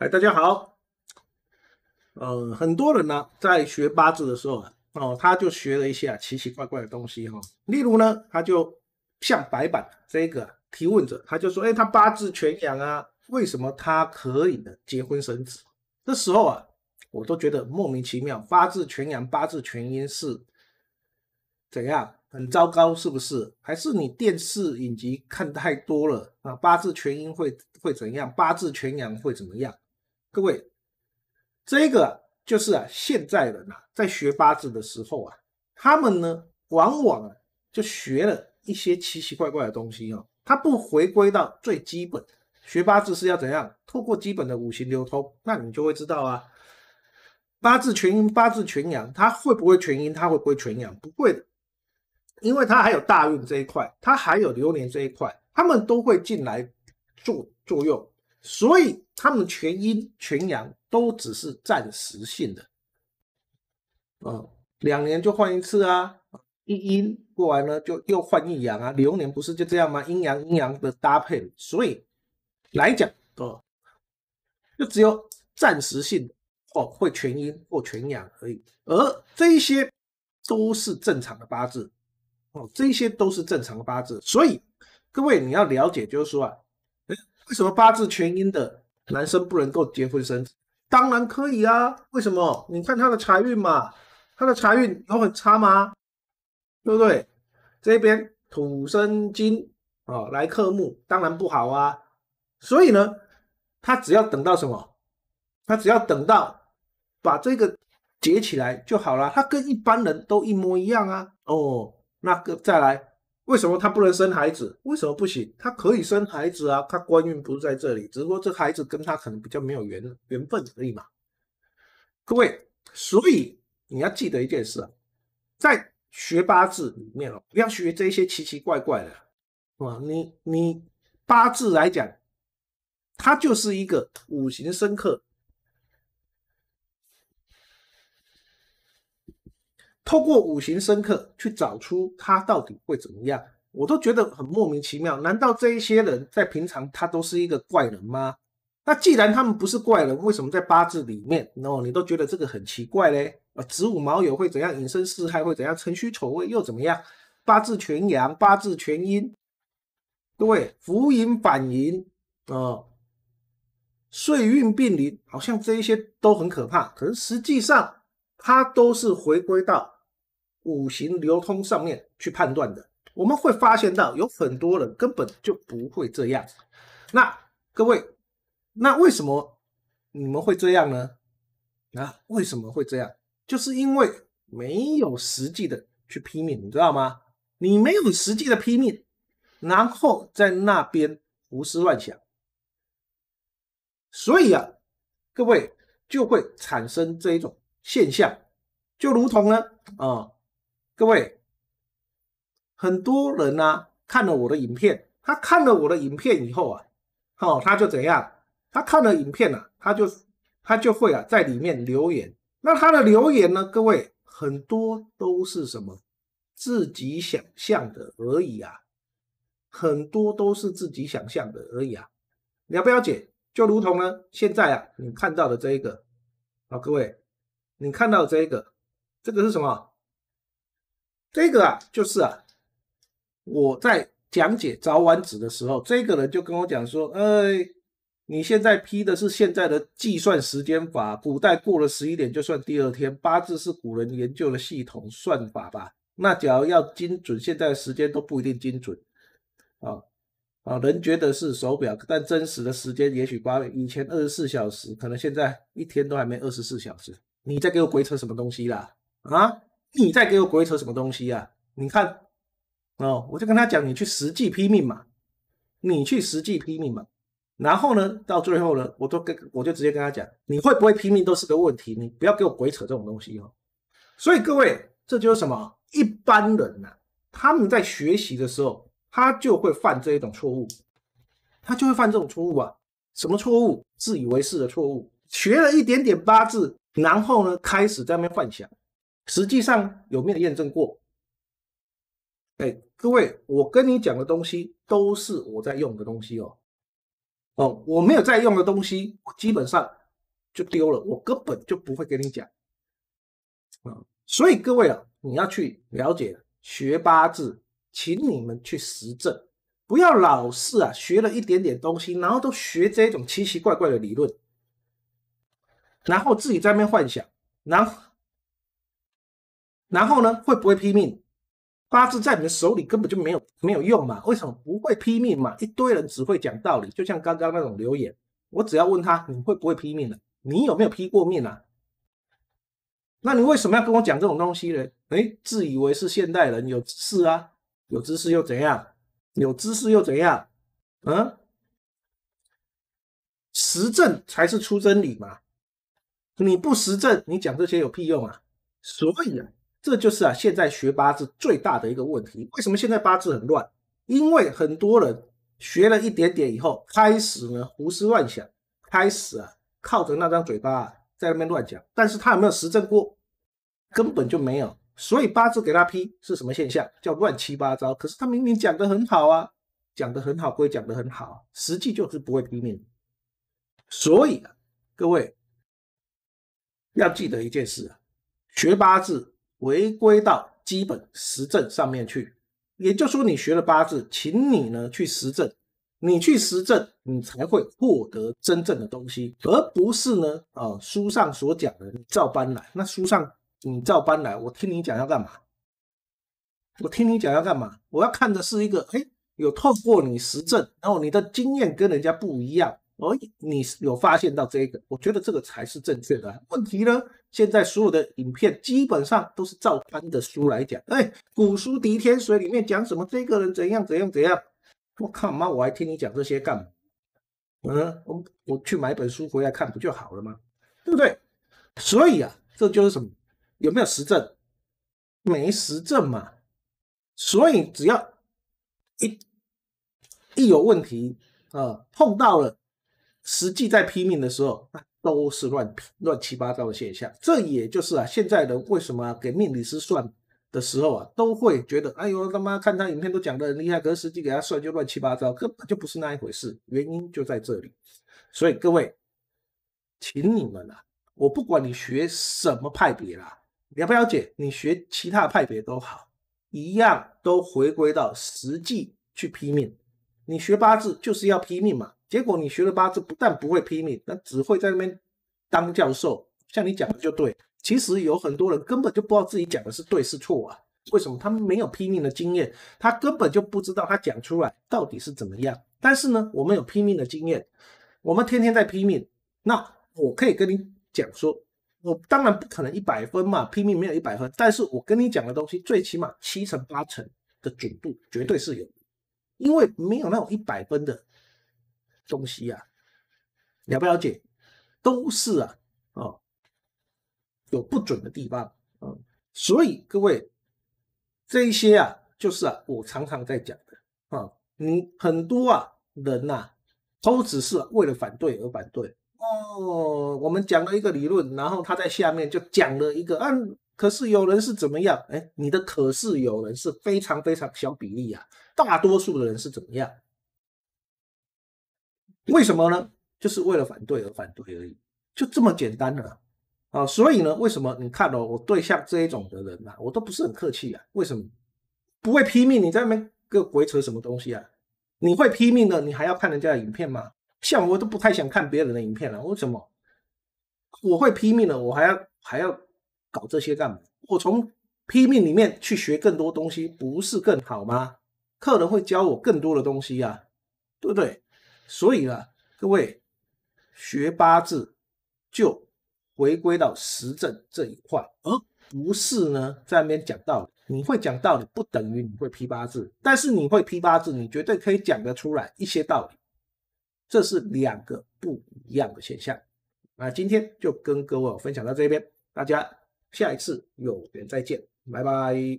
哎，大家好。呃，很多人呢在学八字的时候，啊，哦，他就学了一些啊奇奇怪怪的东西哈。例如呢，他就像白板这个提问者，他就说：“哎，他八字全阳啊，为什么他可以的结婚生子？”这时候啊，我都觉得莫名其妙。八字全阳，八字全阴是怎样？很糟糕是不是？还是你电视影集看太多了啊？八字全阴会会怎样？八字全阳会怎么样？各位，这个就是啊，现在人啊，在学八字的时候啊，他们呢往往啊就学了一些奇奇怪怪的东西啊，他不回归到最基本学八字是要怎样？透过基本的五行流通，那你就会知道啊，八字全阴、八字全阳，它会不会全阴？它会不会全阳？不会的，因为它还有大运这一块，它还有流年这一块，他们都会进来作作用。所以，他们全阴、全阳都只是暂时性的，啊，两年就换一次啊，一阴过完呢，就又换一阳啊，流年不是就这样吗？阴阳阴阳的搭配，所以来讲，哦，就只有暂时性的，哦，会全阴或全阳而已。而这些都是正常的八字，哦，这些都是正常的八字。所以，各位你要了解，就是说啊。为什么八字全阴的男生不能够结婚生子？当然可以啊！为什么？你看他的财运嘛，他的财运有很差吗？对不对？这边土生金啊，来克木，当然不好啊。所以呢，他只要等到什么？他只要等到把这个结起来就好了。他跟一般人都一模一样啊。哦，那个再来。为什么他不能生孩子？为什么不行？他可以生孩子啊！他官运不是在这里，只不过这孩子跟他可能比较没有缘缘分而已嘛。各位，所以你要记得一件事啊，在学八字里面哦，不要学这些奇奇怪怪的，啊。你你八字来讲，它就是一个五行生克。透过五行深刻去找出他到底会怎么样，我都觉得很莫名其妙。难道这一些人在平常他都是一个怪人吗？那既然他们不是怪人，为什么在八字里面，哦，你都觉得这个很奇怪嘞？啊，子午卯酉会怎样？寅申四害会怎样？辰戌丑未又怎么样？八字全阳，八字全阴，各位福寅反寅啊，岁运并临，好像这一些都很可怕。可是实际上。它都是回归到五行流通上面去判断的。我们会发现到有很多人根本就不会这样。那各位，那为什么你们会这样呢？啊，为什么会这样？就是因为没有实际的去拼命，你知道吗？你没有实际的拼命，然后在那边胡思乱想，所以啊，各位就会产生这一种。现象就如同呢啊，各位很多人呢看了我的影片，他看了我的影片以后啊，哦，他就怎样？他看了影片啊，他就他就会啊在里面留言。那他的留言呢，各位很多都是什么？自己想象的而已啊，很多都是自己想象的而已啊，了不了解？就如同呢现在啊你看到的这一个啊，各位。你看到这个，这个是什么？这个啊，就是啊，我在讲解早晚子的时候，这个人就跟我讲说：“哎，你现在批的是现在的计算时间法，古代过了十一点就算第二天。八字是古人研究的系统算法吧？那假如要精准，现在时间都不一定精准啊啊，人觉得是手表，但真实的时间也许八以前二十四小时，可能现在一天都还没二十四小时。”你在给我鬼扯什么东西啦？啊，你在给我鬼扯什么东西啊？你看，哦，我就跟他讲，你去实际拼命嘛，你去实际拼命嘛。然后呢，到最后呢，我都跟我就直接跟他讲，你会不会拼命都是个问题，你不要给我鬼扯这种东西哦。所以各位，这就是什么？一般人呐，他们在学习的时候，他就会犯这一种错误，他就会犯这种错误啊。什么错误？自以为是的错误。学了一点点八字。然后呢，开始在那边幻想，实际上有没有验证过？哎，各位，我跟你讲的东西都是我在用的东西哦，哦，我没有在用的东西，基本上就丢了，我根本就不会跟你讲啊。所以各位啊，你要去了解学八字，请你们去实证，不要老是啊学了一点点东西，然后都学这种奇奇怪怪的理论。然后自己在那边幻想，然后然后呢会不会拼命？八字在你的手里根本就没有没有用嘛？为什么不会拼命嘛？一堆人只会讲道理，就像刚刚那种留言，我只要问他你会不会拼命了？你有没有批过命啊？那你为什么要跟我讲这种东西呢？哎，自以为是现代人有知识啊？有知识又怎样？有知识又怎样？嗯，实证才是出真理嘛。你不实证，你讲这些有屁用啊！所以啊，这就是啊，现在学八字最大的一个问题。为什么现在八字很乱？因为很多人学了一点点以后，开始呢胡思乱想，开始啊靠着那张嘴巴在那边乱讲，但是他有没有实证过？根本就没有。所以八字给他批是什么现象？叫乱七八糟。可是他明明讲的很好啊，讲的很好归讲的很好，实际就是不会批命。所以啊，各位。要记得一件事啊，学八字回归到基本实证上面去，也就是说，你学了八字，请你呢去实证，你去实证，你才会获得真正的东西，而不是呢啊书上所讲的照搬来。那书上你照搬来，我听你讲要干嘛？我听你讲要干嘛？我要看的是一个，嘿，有透过你实证，然后你的经验跟人家不一样。哦，你是有发现到这个？我觉得这个才是正确的。问题呢？现在所有的影片基本上都是照搬的书来讲。哎，古书《狄天水》里面讲什么？这个人怎样怎样怎样？我靠妈！我还听你讲这些干嘛？嗯，我我去买本书回来看不就好了吗？对不对？所以啊，这就是什么？有没有实证？没实证嘛。所以只要一一有问题啊，碰到了。实际在批命的时候那都是乱乱七八糟的现象。这也就是啊，现在人为什么给命理师算的时候啊，都会觉得哎呦他妈，看他影片都讲得很厉害，可是实际给他算就乱七八糟，根本就不是那一回事。原因就在这里。所以各位，请你们啊，我不管你学什么派别啦，了不了解，你学其他派别都好，一样都回归到实际去批命。你学八字就是要批命嘛。结果你学了八字，不但不会拼命，那只会在那边当教授。像你讲的就对，其实有很多人根本就不知道自己讲的是对是错啊？为什么？他们没有拼命的经验，他根本就不知道他讲出来到底是怎么样。但是呢，我们有拼命的经验，我们天天在拼命。那我可以跟你讲说，我当然不可能一百分嘛，拼命没有一百分。但是我跟你讲的东西，最起码七成八成的准度绝对是有，因为没有那种一百分的。东西啊，了不了解，都是啊，哦，有不准的地方，嗯，所以各位，这些啊，就是啊，我常常在讲的，啊，你很多啊人呐，都只是为了反对而反对哦。我们讲了一个理论，然后他在下面就讲了一个，嗯，可是有人是怎么样？哎，你的可是有人是非常非常小比例啊，大多数的人是怎么样？为什么呢？就是为了反对而反对而已，就这么简单了啊！所以呢，为什么你看哦，我对像这一种的人啊，我都不是很客气啊。为什么不会拼命？你在那边个鬼扯什么东西啊？你会拼命的，你还要看人家的影片吗？像我都不太想看别人的影片了。为什么我会拼命的？我还要还要搞这些干嘛？我从拼命里面去学更多东西，不是更好吗？客人会教我更多的东西呀，对不对？所以呢，各位学八字就回归到实证这一块，而不是呢在那边讲道理。你会讲道理不等于你会批八字，但是你会批八字，你绝对可以讲得出来一些道理。这是两个不一样的现象。那今天就跟各位分享到这边，大家下一次有缘再见，拜拜。